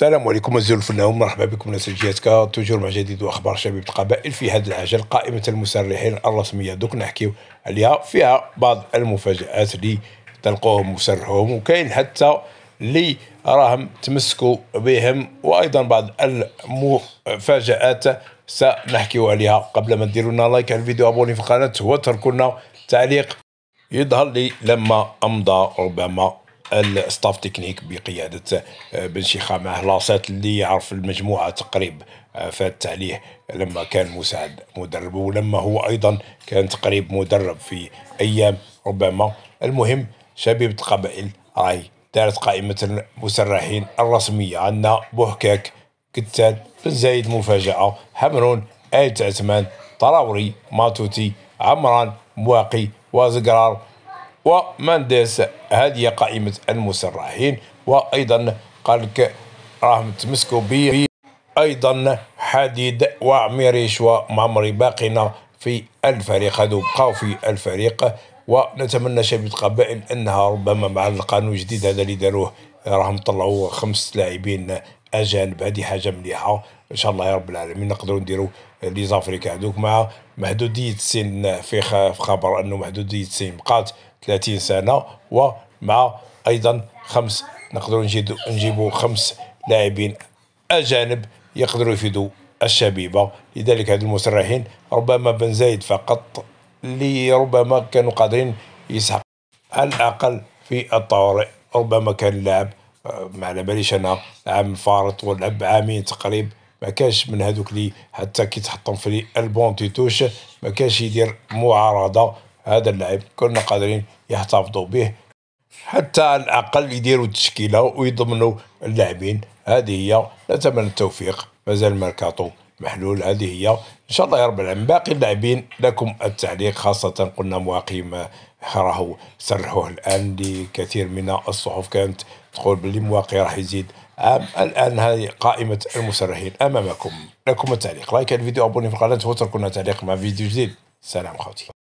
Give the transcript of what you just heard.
السلام عليكم أعزائي الفنون مرحبا بكم ناس جياتكا توجور مع جديد واخبار شباب القبائل في هذا العجل قائمه المسرحين الرسميه دوك نحكيو عليها فيها بعض المفاجات اللي تلقوهم مسرحهم وكاين حتى اللي راهم تمسكوا بهم وايضا بعض المفاجات سنحكيو عليها قبل ما ديروا لنا لايك على الفيديو ابوني في القناه وتركوا لنا تعليق يظهر لي لما امضى ربما الستاف تكنيك بقياده آه، بن شيخه معه لاصات اللي يعرف المجموعه تقريب آه، فات عليه لما كان مساعد مدرب ولما هو ايضا كان تقريب مدرب في ايام ربما المهم شبيبه القبائل راهي دارت قائمه المسرحين الرسميه عندنا بوهكاك كتال بن زايد مفاجاه حمرون آية عثمان طراوري ماتوتي عمران مواقي وزقرار ومن هذه قائمة المسرحين وأيضا قال لك راهم تمسكوا بي أيضا حديد وعميريش ومعمري باقينا في الفريق هذو بقاو في الفريق ونتمنى شباب القبائل أنها ربما مع القانون الجديد هذا اللي داروه راهم طلعوا خمس لاعبين اجل بهذه حاجه مليحه ان شاء الله يا رب العالمين نقدروا نديروا لي زافريكا هذوك مع محدوديه السن في خبر انه محدوديه السن بقات 30 سنه ومع ايضا خمس نقدروا نجيبوا خمس لاعبين اجانب يقدروا يفيدوا الشبيبه لذلك هذو المسرحين ربما بن زايد فقط اللي ربما كانوا قادرين يسحق على الاقل في الطوارئ ربما كان لاعب ما على باليش انا عام فارط ولعب عامين تقريب ما كانش من هذوك اللي حتى كي تحطهم في البون تيتوش ما كانش يدير معارضه هذا اللاعب كنا قادرين يحتفظوا به حتى على الاقل يديروا التشكيله ويضمنوا اللاعبين هذه هي نتمنى التوفيق مازال ميركاتو محلول هذه هي ان شاء الله يا رب العالمين باقي اللاعبين لكم التعليق خاصه قلنا مواقيم راهو صرحوه الان لكثير من الصحف كانت تقول باللي مواقي راح يزيد الان هذه قائمه المسرحين امامكم لكم التعليق لايك الفيديو ابوني في القناه واتركوا لنا تعليق مع فيديو جديد سلام خوتي